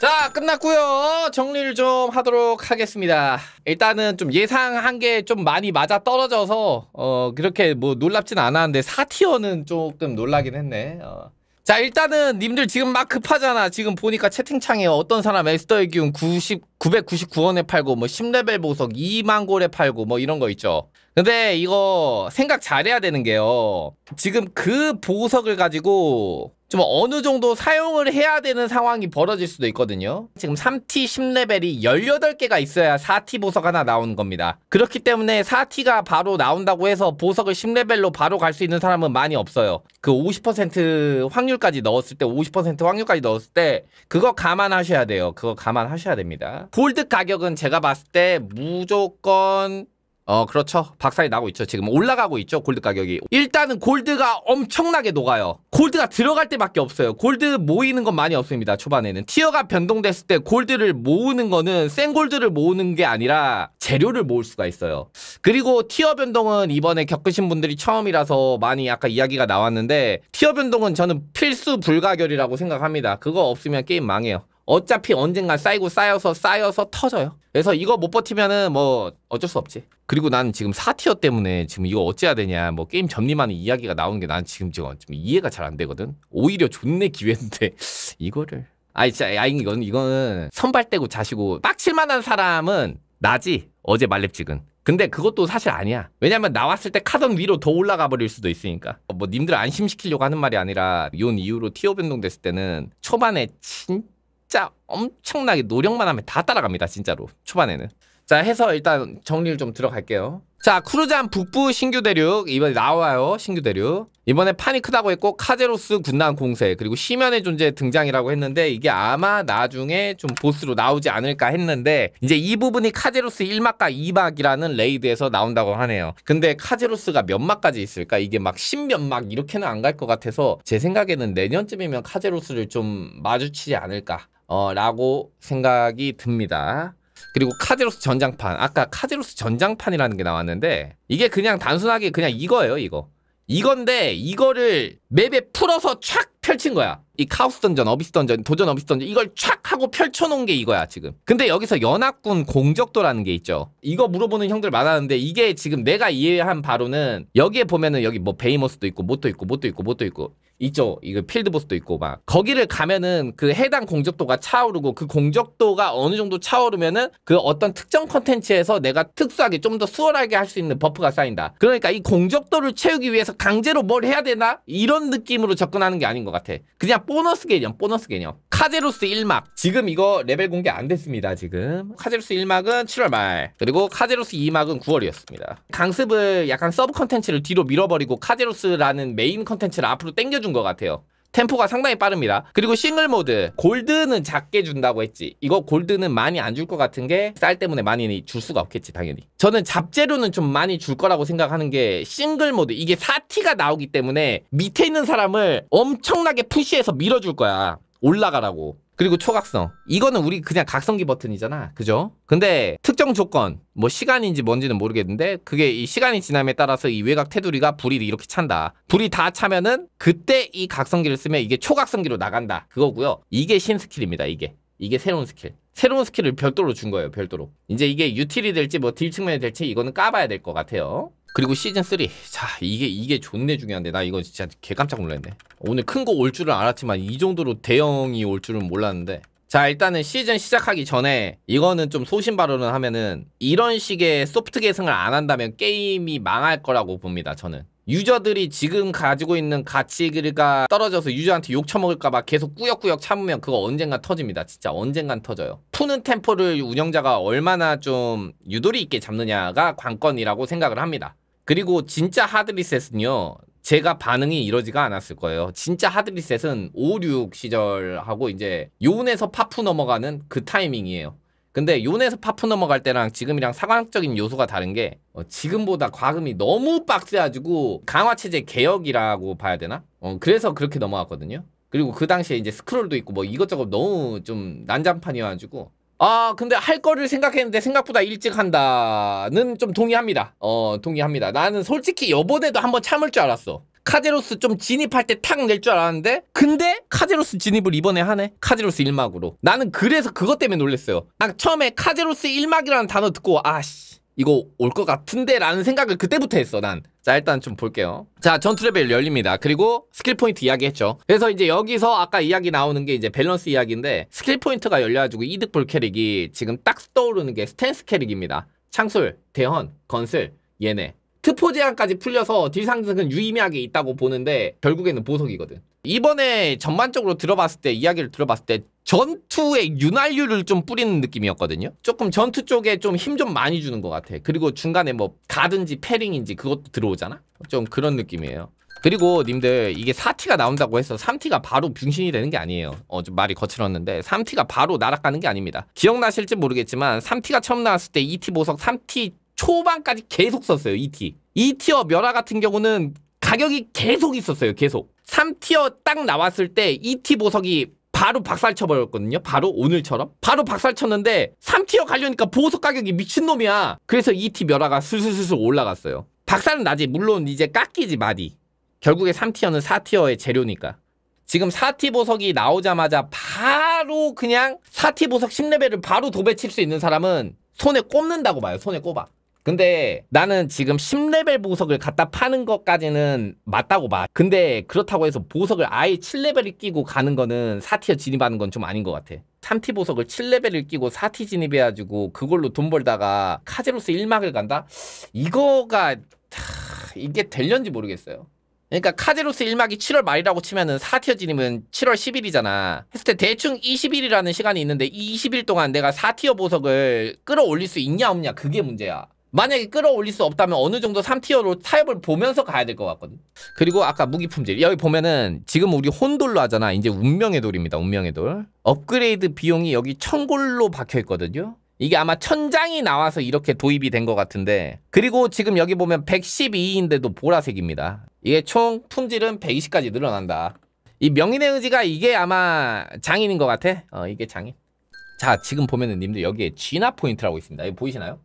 자 끝났고요 정리를 좀 하도록 하겠습니다 일단은 좀 예상한 게 좀 많이 맞아 떨어져서 어 그렇게 뭐 놀랍진 않았는데 4티어는 조금 놀라긴 했네 어. 자 일단은 님들 지금 막 급하잖아 지금 보니까 채팅창에 어떤 사람 에스더의 기운 90 999원에 팔고 뭐 10레벨 보석 2만 골에 팔고 뭐 이런 거 있죠. 근데 이거 생각 잘해야 되는 게요. 지금 그 보석을 가지고 좀 어느 정도 사용을 해야 되는 상황이 벌어질 수도 있거든요. 지금 3T 10레벨이 18개가 있어야 4T 보석 하나 나오는 겁니다. 그렇기 때문에 4T가 바로 나온다고 해서 보석을 10레벨로 바로 갈 수 있는 사람은 많이 없어요. 그 50% 확률까지 넣었을 때, 50% 확률까지 넣었을 때 그거 감안하셔야 돼요. 그거 감안하셔야 됩니다. 골드 가격은 제가 봤을 때 무조건 어 그렇죠 박살이 나고 있죠 지금 올라가고 있죠 골드 가격이 일단은 골드가 엄청나게 녹아요 골드가 들어갈 때밖에 없어요 골드 모이는 건 많이 없습니다 초반에는 티어가 변동됐을 때 골드를 모으는 거는 센 골드를 모으는 게 아니라 재료를 모을 수가 있어요 그리고 티어 변동은 이번에 겪으신 분들이 처음이라서 많이 아까 이야기가 나왔는데 티어 변동은 저는 필수 불가결이라고 생각합니다 그거 없으면 게임 망해요 어차피 언젠가 쌓이고 쌓여서 쌓여서 터져요. 그래서 이거 못 버티면은 뭐 어쩔 수 없지. 그리고 난 지금 4티어 때문에 지금 이거 어찌해야 되냐 뭐 게임 점림하는 이야기가 나오는 게 난 지금 지금 좀 이해가 잘 안 되거든. 오히려 존내 기회인데 이거를 아이 진짜 아이 이건 이거는 선발되고 자시고 빡칠만한 사람은 나지 어제 말렙 찍은 근데 그것도 사실 아니야. 왜냐면 나왔을 때 카던 위로 더 올라가 버릴 수도 있으니까. 어, 뭐 님들 안심시키려고 하는 말이 아니라 이온 이후로 티어 변동됐을 때는 초반에 진 진짜 엄청나게 노력만 하면 다 따라갑니다. 진짜로. 초반에는. 자 해서 일단 정리를 좀 들어갈게요. 자 크루잔 북부 신규 대륙 이번에 나와요 신규 대륙 이번에 판이 크다고 했고 카제로스 군단 공세 그리고 심연의 존재 등장이라고 했는데 이게 아마 나중에 좀 보스로 나오지 않을까 했는데 이제 이 부분이 카제로스 1막과 2막이라는 레이드에서 나온다고 하네요 근데 카제로스가 몇 막까지 있을까 이게 막 10몇 막 이렇게는 안 갈 것 같아서 제 생각에는 내년쯤이면 카제로스를 좀 마주치지 않을까 어, 라고 생각이 듭니다. 그리고 카제로스 전장판. 아까 카제로스 전장판이라는 게 나왔는데 이게 그냥 단순하게 그냥 이거예요, 이거. 이건데 이거를 맵에 풀어서 촥 펼친 거야. 이카오스 던전, 어비스 던전, 도전 어비스 던전 이걸 촥 하고 펼쳐놓은 게 이거야 지금. 근데 여기서 연합군 공적도라는 게 있죠. 이거 물어보는 형들 많았는데 이게 지금 내가 이해한 바로는 여기에 보면은 여기 뭐 베이머스도 있고 뭣도 있고 뭣도 있고 뭣도 있고 있죠. 이거 필드보스도 있고 막 거기를 가면은 그 해당 공적도가 차오르고 그 공적도가 어느 정도 차오르면은 그 어떤 특정 컨텐츠에서 내가 특수하게 좀 더 수월하게 할 수 있는 버프가 쌓인다. 그러니까 이 공적도를 채우기 위해서 강제로 뭘 해야 되나 이런 느낌으로 접근하는 게 아닌 거. 것 같아 그냥 보너스 개념 보너스 개념 카제로스 1막 지금 이거 레벨 공개 안 됐습니다 지금 카제로스 1막은 7월 말 그리고 카제로스 2막은 9월이었습니다 강습을 약간 서브 컨텐츠를 뒤로 밀어버리고 카제로스라는 메인 컨텐츠를 앞으로 땡겨준 것 같아요 템포가 상당히 빠릅니다. 그리고 싱글 모드 골드는 작게 준다고 했지. 이거 골드는 많이 안 줄 것 같은 게 쌀 때문에 많이 줄 수가 없겠지 당연히. 저는 잡재료는 좀 많이 줄 거라고 생각하는 게 싱글 모드 이게 4티가 나오기 때문에 밑에 있는 사람을 엄청나게 푸시해서 밀어줄 거야. 올라가라고. 그리고 초각성. 이거는 우리 그냥 각성기 버튼이잖아. 그죠? 근데 특정 조건, 뭐 시간인지 뭔지는 모르겠는데 그게 이 시간이 지남에 따라서 이 외곽 테두리가 불이 이렇게 찬다. 불이 다 차면은 그때 이 각성기를 쓰면 이게 초각성기로 나간다. 그거고요. 이게 신 스킬입니다. 이게. 이게 새로운 스킬. 새로운 스킬을 별도로 준 거예요. 별도로. 이제 이게 유틸이 될지 뭐 딜 측면이 될지 이거는 까봐야 될 것 같아요. 그리고 시즌 3. 자, 이게 이게 존내 중요한데 나 이거 진짜 개 깜짝 놀랐네. 오늘 큰 거 올 줄은 알았지만 이 정도로 대형이 올 줄은 몰랐는데. 자, 일단은 시즌 시작하기 전에 이거는 좀 소신 발언을 하면은 이런 식의 소프트 계승을 안 한다면 게임이 망할 거라고 봅니다. 저는. 유저들이 지금 가지고 있는 가치가 떨어져서 유저한테 욕 처먹을까봐 계속 꾸역꾸역 참으면 그거 언젠간 터집니다. 진짜 언젠간 터져요. 푸는 템포를 운영자가 얼마나 좀 유도리 있게 잡느냐가 관건이라고 생각을 합니다. 그리고 진짜 하드리셋은요. 제가 반응이 이러지가 않았을 거예요. 진짜 하드리셋은 5, 6 시절하고 이제 요운에서 파푸 넘어가는 그 타이밍이에요. 근데 요네에서 파프 넘어갈 때랑 지금이랑 상황적인 요소가 다른 게 어, 지금보다 과금이 너무 빡세가지고 강화체제 개혁이라고 봐야 되나? 어, 그래서 그렇게 넘어갔거든요. 그리고 그 당시에 이제 스크롤도 있고 뭐 이것저것 너무 좀 난장판이어가지고 아 근데 할 거를 생각했는데 생각보다 일찍 한다는 좀 동의합니다. 어 동의합니다. 나는 솔직히 여번에도 한번 참을 줄 알았어. 카제로스 좀 진입할 때 탁 낼 줄 알았는데 근데 카제로스 진입을 이번에 하네 카제로스 1막으로 나는 그래서 그것 때문에 놀랬어요아 처음에 카제로스 1막이라는 단어 듣고 아씨 이거 올 것 같은데 라는 생각을 그때부터 했어 난 자 일단 좀 볼게요 자 전투 레벨 열립니다 그리고 스킬 포인트 이야기 했죠 그래서 이제 여기서 아까 이야기 나오는 게 이제 밸런스 이야기인데 스킬 포인트가 열려가지고 이득 볼 캐릭이 지금 딱 떠오르는 게 스탠스 캐릭입니다 창술, 대헌, 건슬, 얘네 특포 제한까지 풀려서 딜 상승은 유의미하게 있다고 보는데 결국에는 보석이거든. 이번에 전반적으로 들어봤을 때 이야기를 들어봤을 때전투의 윤활유를 좀 뿌리는 느낌이었거든요. 조금 전투 쪽에 좀 힘좀 좀 많이 주는 것 같아. 그리고 중간에 뭐 가든지 패링인지 그것도 들어오잖아. 좀 그런 느낌이에요. 그리고 님들 이게 4티가 나온다고 해서 3티가 바로 빙신이 되는 게 아니에요 어 좀 말이 거칠었는데 3티가 바로 날아가는 게 아닙니다 기억나실지 모르겠지만 3티가 처음 나왔을 때 2티 보석 3티 초반까지 계속 썼어요. e 티. 2티어 면하 같은 경우는 가격이 계속 있었어요. 계속. 3티어 딱 나왔을 때 ET 보석이 바로 박살쳐버렸거든요. 바로 오늘처럼. 바로 박살쳤는데 3티어 가려니까 보석 가격이 미친놈이야. 그래서 ET 멸하가 슬슬슬슬 올라갔어요. 박살은 나지. 물론 이제 깎이지 마디. 결국에 3티어는 4티어의 재료니까. 지금 4티 보석이 나오자마자 바로 그냥 4티 보석 10레벨을 바로 도배칠 수 있는 사람은 손에 꼽는다고 봐요. 손에 꼽아. 근데 나는 지금 10레벨 보석을 갖다 파는 것까지는 맞다고 봐. 근데 그렇다고 해서 보석을 아예 7레벨을 끼고 가는 거는 4티어 진입하는 건 좀 아닌 것 같아. 3티 보석을 7레벨을 끼고 4티 진입해가지고 그걸로 돈 벌다가 카제로스 1막을 간다? 이거가 하, 이게 될련지 모르겠어요. 그러니까 카제로스 1막이 7월 말이라고 치면은 4티어 진입은 7월 10일이잖아. 했을 때 대충 20일이라는 시간이 있는데 20일 동안 내가 4티어 보석을 끌어올릴 수 있냐 없냐 그게 문제야. 만약에 끌어올릴 수 없다면 어느 정도 3티어로 타협을 보면서 가야 될 것 같거든. 그리고 아까 무기 품질. 여기 보면은 지금 우리 혼돌로 하잖아. 이제 운명의 돌입니다. 운명의 돌. 업그레이드 비용이 여기 천골로 박혀 있거든요. 이게 아마 천장이 나와서 이렇게 도입이 된 것 같은데 그리고 지금 여기 보면 112인데도 보라색입니다. 이게 총 품질은 120까지 늘어난다. 이 명인의 의지가 이게 아마 장인인 것 같아. 어 이게 장인. 자 지금 보면은 님들 여기에 진화 포인트라고 있습니다. 이거 보이시나요?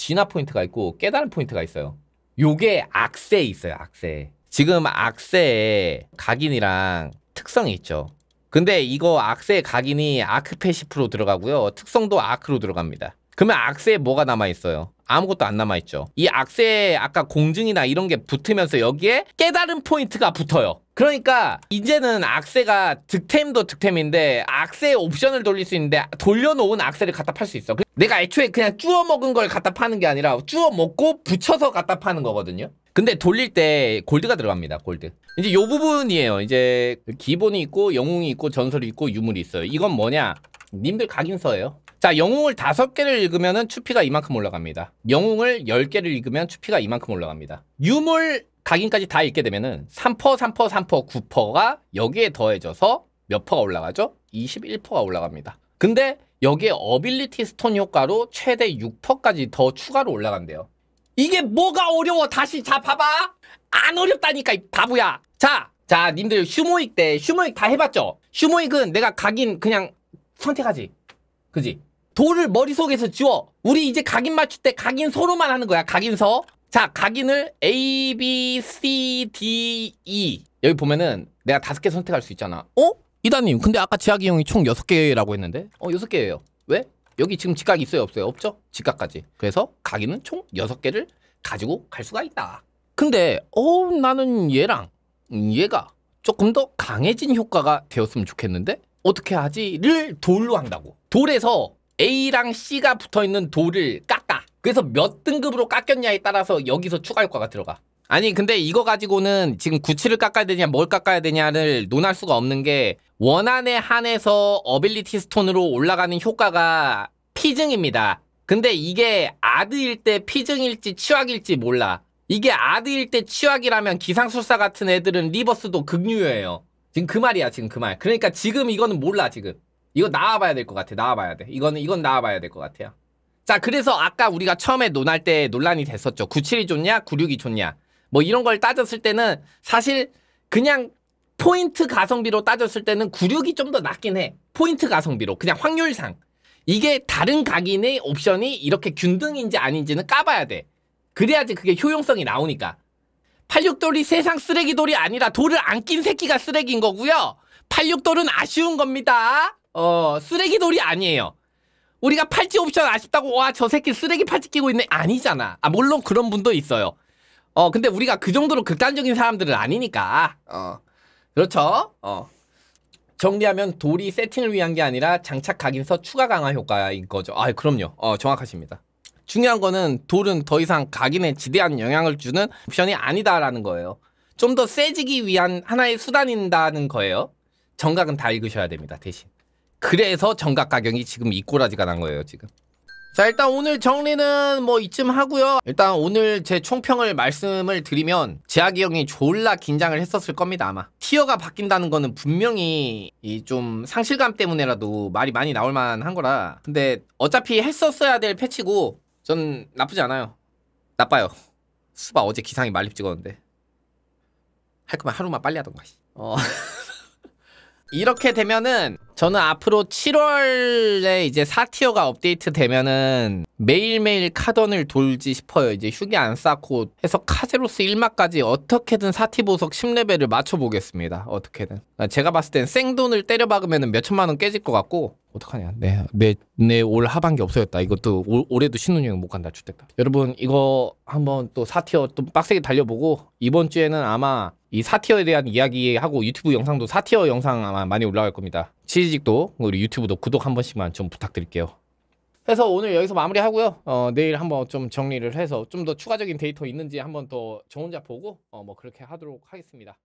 진화 포인트가 있고 깨달은 포인트가 있어요. 요게 악세 있어요. 악세. 지금 악세의 각인이랑 특성이 있죠. 근데 이거 악세 의 각인이 아크패시프로 들어가고요. 특성도 아크로 들어갑니다. 그러면 악세에 뭐가 남아있어요? 아무것도 안 남아있죠. 이 악세에 아까 공증이나 이런 게 붙으면서 여기에 깨달은 포인트가 붙어요. 그러니까 이제는 악세가 득템도 득템인데 악세의 옵션을 돌릴 수 있는데 돌려놓은 악세를 갖다 팔 수 있어. 그 내가 애초에 그냥 주어 먹은 걸 갖다 파는 게 아니라 주어 먹고 붙여서 갖다 파는 거거든요. 근데 돌릴 때 골드가 들어갑니다. 골드. 이제 요 부분이에요. 이제 기본이 있고 영웅이 있고 전설이 있고 유물이 있어요. 이건 뭐냐? 님들 각인서예요. 자, 영웅을 다섯 개를 읽으면 추피가 이만큼 올라갑니다. 영웅을 열 개를 읽으면 추피가 이만큼 올라갑니다. 유물 각인까지 다 읽게 되면은 3퍼, 3퍼, 3퍼, 9퍼가 여기에 더해져서 몇 퍼가 올라가죠? 21퍼가 올라갑니다. 근데 여기에 어빌리티 스톤 효과로 최대 6퍼까지 더 추가로 올라간대요. 이게 뭐가 어려워? 다시 자 봐봐. 안 어렵다니까 이 바보야. 자, 자 님들 휴모익 때 휴모익 다 해봤죠? 휴모익은 내가 각인 그냥 선택하지. 그지? 돌을 머릿속에서 지워. 우리 이제 각인 맞출 때 각인서로만 하는 거야. 각인서. 자, 각인을 A, B, C, D, E. 여기 보면은 내가 다섯 개 선택할 수 있잖아. 어? 이다님, 근데 아까 지하기 형이 총 여섯 개라고 했는데? 어, 여섯 개예요. 왜? 여기 지금 직각 있어요? 없어요? 없죠? 직각까지. 그래서 각인은 총 여섯 개를 가지고 갈 수가 있다. 근데 어 나는 얘랑 얘가 조금 더 강해진 효과가 되었으면 좋겠는데 어떻게 하지를 돌로 한다고. 돌에서 A랑 C가 붙어있는 돌을 깎아. 그래서 몇 등급으로 깎였냐에 따라서 여기서 추가 효과가 들어가. 아니 근데 이거 가지고는 지금 구치를 깎아야 되냐 뭘 깎아야 되냐를 논할 수가 없는 게 원안에 한해서 어빌리티 스톤으로 올라가는 효과가 피증입니다. 근데 이게 아드일 때 피증일지 치확일지 몰라. 이게 아드일 때 치확이라면 기상술사 같은 애들은 리버스도 극류예요. 지금 그 말이야 지금 그 말. 그러니까 지금 이거는 몰라 지금. 이거 나와봐야 될 것 같아. 나와봐야 돼. 이거는 이건 나와봐야 될 것 같아요. 자 그래서 아까 우리가 처음에 논할 때 논란이 됐었죠. 97이 좋냐 96이 좋냐. 뭐 이런 걸 따졌을 때는 사실 그냥 포인트 가성비로 따졌을 때는 96이 좀 더 낫긴 해. 포인트 가성비로 그냥 확률상. 이게 다른 각인의 옵션이 이렇게 균등인지 아닌지는 까봐야 돼. 그래야지 그게 효용성이 나오니까. 86돌이 세상 쓰레기돌이 아니라 돌을 안 낀 새끼가 쓰레기인 거고요. 86돌은 아쉬운 겁니다. 어, 쓰레기돌이 아니에요. 우리가 팔찌 옵션 아쉽다고 와 저 새끼 쓰레기 팔찌 끼고 있네 아니잖아. 아 물론 그런 분도 있어요. 어 근데 우리가 그 정도로 극단적인 사람들은 아니니까. 어 그렇죠. 어 정리하면 돌이 세팅을 위한 게 아니라 장착 각인서 추가 강화 효과인 거죠. 아 그럼요. 어 정확하십니다. 중요한 거는 돌은 더 이상 각인에 지대한 영향을 주는 옵션이 아니다라는 거예요. 좀 더 세지기 위한 하나의 수단인다는 거예요. 정각은 다 읽으셔야 됩니다. 대신. 그래서 정각 가격이 지금 이 꼬라지가 난 거예요. 지금. 자 일단 오늘 정리는 뭐 이쯤 하고요 일단 오늘 제 총평을 말씀을 드리면 제학이 형이 졸라 긴장을 했었을 겁니다 아마 티어가 바뀐다는 거는 분명히 이 좀 상실감 때문에라도 말이 많이 나올 만한 거라 근데 어차피 했었어야 될 패치고 전 나쁘지 않아요. 나빠요. 수바 어제 기상이 말립 찍었는데. 할 거면 하루만 빨리 하던가. 어. 이렇게 되면은 저는 앞으로 7월에 이제 4티어가 업데이트 되면은 매일매일 카던을 돌지 싶어요. 이제 휴게 안 쌓고 해서 카제로스 1마까지 어떻게든 4티 보석 10레벨을 맞춰보겠습니다. 어떻게든. 제가 봤을 땐 생돈을 때려 박으면 몇천만원 깨질 것 같고 어떡하냐. 내, 내, 내올 하반기 없어졌다. 이것도 올, 올해도 신혼여행 못 간다. 죽겠다. 여러분, 이거 한번 또 4티어 또 빡세게 달려보고, 이번 주에는 아마 이 사티어에 대한 이야기하고 유튜브 영상도 사티어 영상 아마 많이 올라갈 겁니다. 치즈직도 우리 유튜브도 구독 한 번씩만 좀 부탁드릴게요. 해서 오늘 여기서 마무리하고요. 어, 내일 한번 좀 정리를 해서 좀 더 추가적인 데이터 있는지 한번 더저 혼자 보고 어, 뭐 그렇게 하도록 하겠습니다.